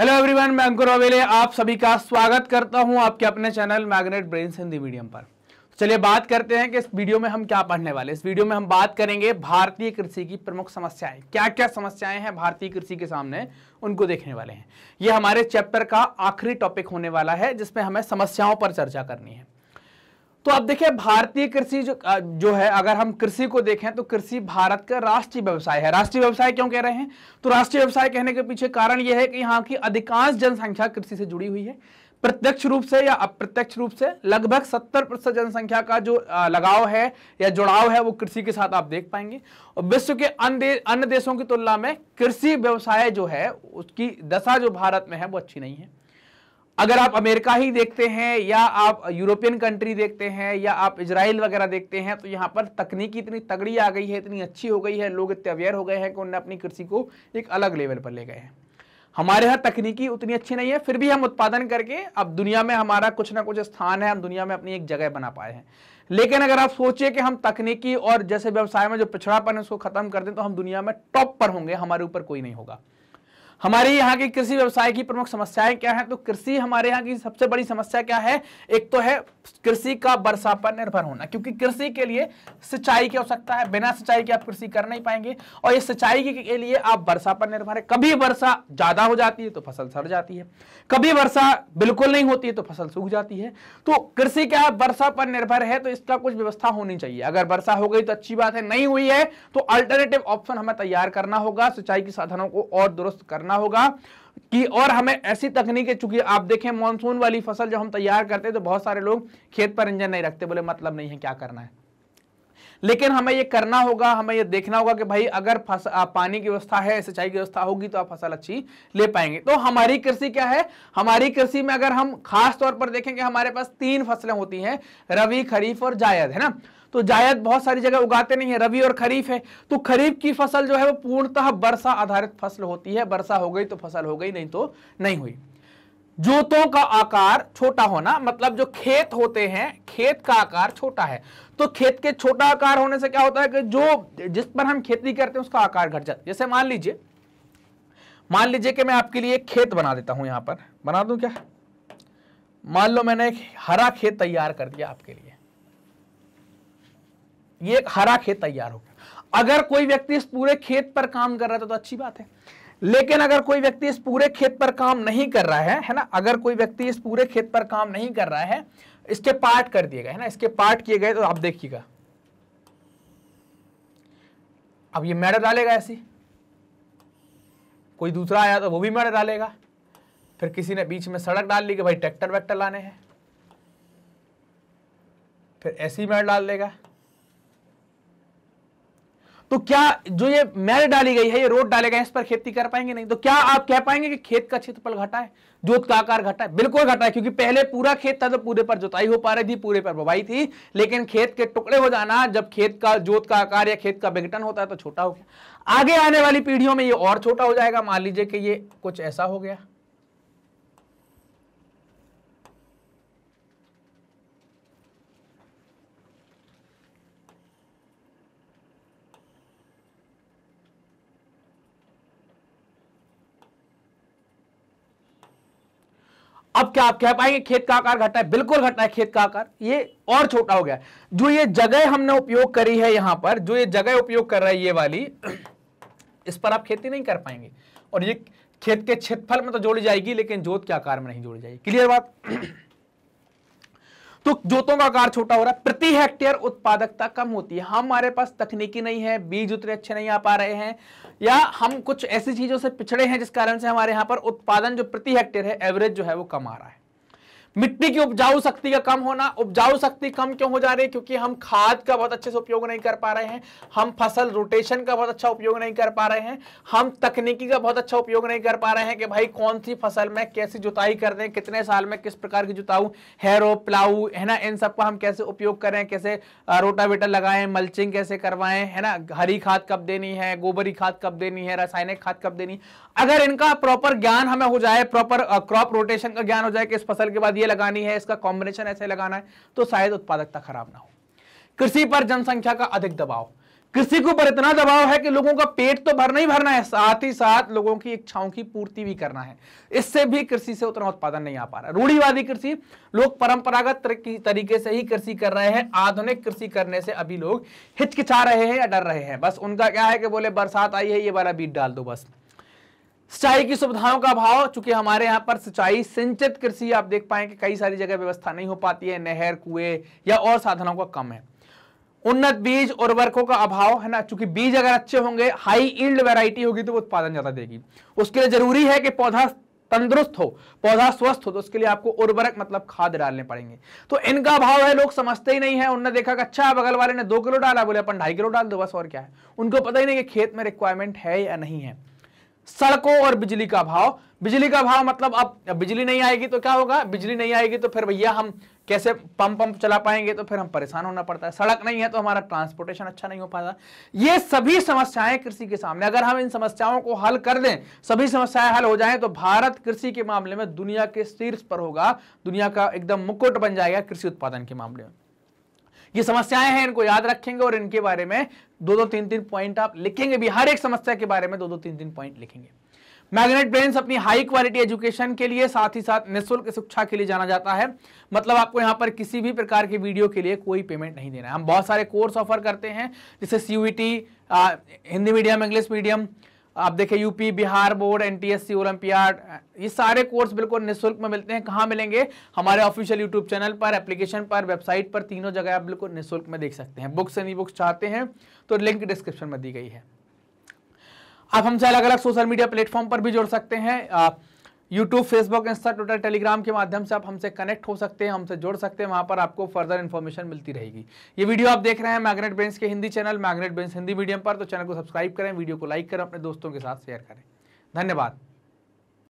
hello everyone मैं अंकुर अवेले आप सभी का स्वागत करता हूं आपके अपने channel Magnet Brains Hindi medium पर तो चलिए बात करते हैं कि इस वीडियो में हम क्या पढ़ने वाले इस वीडियो में हम बात करेंगे भारतीय कृषि की प्रमुख समस्याएं क्या क्या समस्याएं हैं भारतीय कृषि के सामने उनको देखने वाले हैं ये हमारे चैप्टर का आखिरी टॉपिक होने वाला है जिसमें हमें समस्याओं पर चर्चा करनी है तो आप देखिए भारतीय कृषि जो जो है अगर हम कृषि को देखें तो कृषि भारत का राष्ट्रीय व्यवसाय है राष्ट्रीय व्यवसाय क्यों कह रहे हैं तो राष्ट्रीय व्यवसाय कहने के पीछे कारण यह है कि यहाँ की अधिकांश जनसंख्या कृषि से जुड़ी हुई है प्रत्यक्ष रूप से या अप्रत्यक्ष रूप से लगभग 70 प्रतिशत जनसंख्या का जो लगाव है या जुड़ाव है वो कृषि के साथ आप देख पाएंगे और विश्व के अन्य देशों की तुलना में कृषि व्यवसाय जो है उसकी दशा जो भारत में है वो अच्छी नहीं है अगर आप अमेरिका ही देखते हैं या आप यूरोपियन कंट्री देखते हैं या आप इसराइल वगैरह देखते हैं तो यहाँ पर तकनीकी इतनी तगड़ी आ गई है इतनी अच्छी हो गई है लोग इतने अवेयर हो गए हैं कि उन्होंने अपनी कृषि को एक अलग लेवल पर ले गए हैं हमारे यहाँ तकनीकी उतनी अच्छी नहीं है फिर भी हम उत्पादन करके अब दुनिया में हमारा कुछ ना कुछ स्थान है हम दुनिया में अपनी एक जगह बना पाए हैं लेकिन अगर आप सोचिए कि हम तकनीकी और जैसे व्यवसाय में जो पिछड़ापन है उसको खत्म कर दें तो हम दुनिया में टॉप पर होंगे हमारे ऊपर कोई नहीं होगा हमारे यहाँ की कृषि व्यवसाय की प्रमुख समस्याएं क्या है तो कृषि हमारे यहाँ की सबसे बड़ी समस्या क्या है एक तो है कृषि का वर्षा पर निर्भर होना क्योंकि कृषि के लिए सिंचाई की आवश्यकता है बिना सिंचाई के आप कृषि कर नहीं पाएंगे और ये सिंचाई के लिए आप वर्षा पर निर्भर है कभी वर्षा ज्यादा हो जाती है तो फसल सड़ जाती है कभी वर्षा बिल्कुल नहीं होती है तो फसल सूख जाती है तो कृषि क्या है वर्षा पर निर्भर है तो इसका कुछ व्यवस्था होनी चाहिए अगर वर्षा हो गई तो अच्छी बात है नहीं हुई है तो अल्टरनेटिव ऑप्शन हमें तैयार करना होगा सिंचाई के साधनों को और दुरुस्त करना करना होगा कि और हमें ऐसी तकनीक चूंकि आप देखें मानसून वाली फसल जो हम तैयार करते हैं तो बहुत सारे लोग खेत पर इंजन नहीं रखते बोले मतलब नहीं है क्या करना है लेकिन हमें ये करना होगा हमें ये देखना होगा कि भाई अगर फस, आ, पानी की व्यवस्था है सिंचाई की व्यवस्था होगी तो आप फसल अच्छी ले पाएंगे तो हमारी कृषि क्या है हमारी कृषि में अगर हम खास तौर पर देखें कि हमारे पास तीन फसलें होती हैं रवि खरीफ और जायद है ना तो जायद बहुत सारी जगह उगाते नहीं है रबी और खरीफ है तो खरीफ की फसल जो है वो पूर्णतः वर्षा आधारित फसल होती है वर्षा हो गई तो फसल हो गई नहीं तो नहीं हुई जोतों का आकार छोटा होना मतलब जो खेत होते हैं खेत का आकार छोटा है तो खेत के छोटा आकार होने से क्या होता है कि जो जिस पर हम खेती करते हैं उसका आकार घट जाता है जैसे मान लीजिए मान लीजिए कि मैं आपके लिए खेत बना देता हूं यहां पर बना दूं क्या मान लो मैंने एक हरा खेत तैयार कर दिया आपके लिए ये एक हरा खेत तैयार हो गया अगर कोई व्यक्ति इस पूरे खेत पर काम कर रहा था तो, तो अच्छी बात है लेकिन अगर कोई व्यक्ति इस पूरे खेत पर काम नहीं कर रहा है है ना अगर कोई व्यक्ति इस पूरे खेत पर काम नहीं कर रहा है इसके पार्ट कर दिए गए है ना इसके पार्ट किए गए तो आप देखिएगा अब ये मेड डालेगा ऐसी कोई दूसरा आया तो वो भी मेड डालेगा फिर किसी ने बीच में सड़क डाल ली कि भाई ट्रैक्टर वैक्टर लाने हैं फिर ऐसी मेड डाल देगा तो क्या जो ये मैर डाली गई है ये रोड डाले गए इस पर खेती कर पाएंगे नहीं तो क्या आप कह पाएंगे कि खेत का क्षेत्रफल घटा है जोत का आकार घटा है बिल्कुल घटा है क्योंकि पहले पूरा खेत था तो पूरे पर जोताई हो पा रही थी पूरे पर बवाई थी लेकिन खेत के टुकड़े हो जाना जब खेत का जोत का आकार या खेत का विघटन होता है तो छोटा हो गया आगे आने वाली पीढ़ियों में ये और छोटा हो जाएगा मान लीजिए कि ये कुछ ऐसा हो गया अब क्या आप कह पाएंगे खेत का आकार घटा है बिल्कुल घटना है खेत का आकार ये और छोटा हो गया जो ये जगह हमने उपयोग करी है यहां पर जो ये जगह उपयोग कर रहा है ये वाली इस पर आप खेती नहीं कर पाएंगे और ये खेत के क्षेत्रफल में तो जोड़ी जाएगी लेकिन जोत के आकार में नहीं जोड़ी जाएगी क्लियर बात तो जोतों का आकार छोटा हो रहा है प्रति हेक्टेयर उत्पादकता कम होती है हमारे पास तकनीकी नहीं है बीज उतने अच्छे नहीं आ पा रहे हैं या हम कुछ ऐसी चीजों से पिछड़े हैं जिस कारण से हमारे यहां पर उत्पादन जो प्रति हेक्टेयर है एवरेज जो है वो कम आ रहा है मिट्टी की उपजाऊ शक्ति का कम होना उपजाऊ शक्ति कम क्यों हो जा रही है क्योंकि हम खाद का बहुत अच्छे से उपयोग नहीं कर पा रहे हैं हम फसल रोटेशन का बहुत अच्छा उपयोग नहीं कर पा रहे हैं हम तकनीकी का बहुत अच्छा उपयोग नहीं कर पा रहे हैं कि भाई कौन सी फसल में कैसी जुताई कर दें कितने साल में किस प्रकार की जुताऊ हैरो प्लाऊ है ना इन सबका हम कैसे उपयोग करें कैसे रोटावेटर लगाएं मल्चिंग कैसे करवाएं है ना हरी खाद कब देनी है गोबरी खाद कब देनी है रासायनिक खाद कब देनी अगर इनका प्रॉपर ज्ञान हमें हो जाए प्रॉपर क्रॉप रोटेशन का ज्ञान हो जाए कि इस फसल के बाद ये लगानी है इसका कॉम्बिनेशन ऐसे लगाना है तो शायद उत्पादकता खराब ना हो कृषि पर जनसंख्या का अधिक दबाव कृषि के ऊपर इतना दबाव है कि लोगों का पेट तो भरना ही भरना है साथ ही साथ लोगों की इच्छाओं की पूर्ति भी करना है इससे भी कृषि से उतना उत्पादन नहीं आ पा रहा रूढ़ीवादी कृषि लोग परंपरागत तरीके से ही कृषि कर रहे हैं आधुनिक कृषि करने से अभी लोग हिचकिचा रहे हैं या डर रहे हैं बस उनका क्या है कि बोले बरसात आई है ये वाला बीट डाल दो बस सिंचाई की सुविधाओं का अभाव चूंकि हमारे यहाँ पर सिंचाई सिंचित कृषि आप देख पाए कि कई सारी जगह व्यवस्था नहीं हो पाती है नहर कुएं या और साधनों का कम है उन्नत बीज उर्वरकों का अभाव है ना चूंकि बीज अगर अच्छे होंगे हाई इल्ड वैरायटी होगी तो वो उत्पादन ज्यादा देगी उसके लिए जरूरी है कि पौधा तंदुरुस्त हो पौधा स्वस्थ हो तो उसके लिए आपको उर्वरक मतलब खाद डालने पड़ेंगे तो इनका अभाव है लोग समझते ही नहीं है उनने देखा कि अच्छा बगल वाले ने दो किलो डाला बोले अपन ढाई किलो डाल दो बस और क्या है उनको पता ही नहीं कि खेत में रिक्वायरमेंट है या नहीं है सड़कों और बिजली का भाव बिजली का भाव मतलब अब बिजली नहीं आएगी तो क्या होगा बिजली नहीं आएगी तो फिर भैया हम कैसे पंप पंप चला पाएंगे तो फिर हम परेशान होना पड़ता है सड़क नहीं है तो हमारा ट्रांसपोर्टेशन अच्छा नहीं हो पाता ये सभी समस्याएं कृषि के सामने अगर हम इन समस्याओं को हल कर दें सभी समस्याएं हल हो जाएं तो भारत कृषि के मामले में दुनिया के शीर्ष पर होगा दुनिया का एकदम मुकुट बन जाएगा कृषि उत्पादन के मामले में ये समस्याएं हैं इनको याद रखेंगे और इनके बारे में दो दो तीन तीन पॉइंट आप लिखेंगे भी हर एक समस्या के बारे में दो दो तीन तीन पॉइंट लिखेंगे मैग्नेट ब्रेन्स अपनी हाई क्वालिटी एजुकेशन के लिए साथ ही साथ निःशुल्क शिक्षा के लिए जाना जाता है मतलब आपको यहाँ पर किसी भी प्रकार के वीडियो के लिए कोई पेमेंट नहीं देना है हम बहुत सारे कोर्स ऑफर करते हैं जैसे C e Hindi medium English medium आप देखिए UP Bihar board NTSC olympiad ये सारे कोर्स बिल्कुल निःशुल्क में मिलते हैं कहाँ मिलेंगे हमारे ऑफिशियल यूट्यूब चैनल पर एप्लीकेशन पर वेबसाइट पर तीनों जगह आप बिल्कुल निःशुल्क में देख सकते हैं बुक्स एंड ई बुक्स चाहते हैं तो लिंक डिस्क्रिप्शन में दी गई है आप हमसे अलग अलग सोशल मीडिया प्लेटफॉर्म पर भी जोड़ सकते हैं YouTube Facebook Insta Twitter Telegram के माध्यम से आप हमसे कनेक्ट हो सकते हैं हमसे जुड़ सकते हैं वहां पर आपको फर्दर इन्फॉर्मेशन मिलती रहेगी ये वीडियो आप देख रहे हैं मैग्नेट ब्रेंस के Hindi channel Magnet Brains Hindi medium पर तो चैनल को सब्सक्राइब करें वीडियो को लाइक करें अपने दोस्तों के साथ शेयर करें धन्यवाद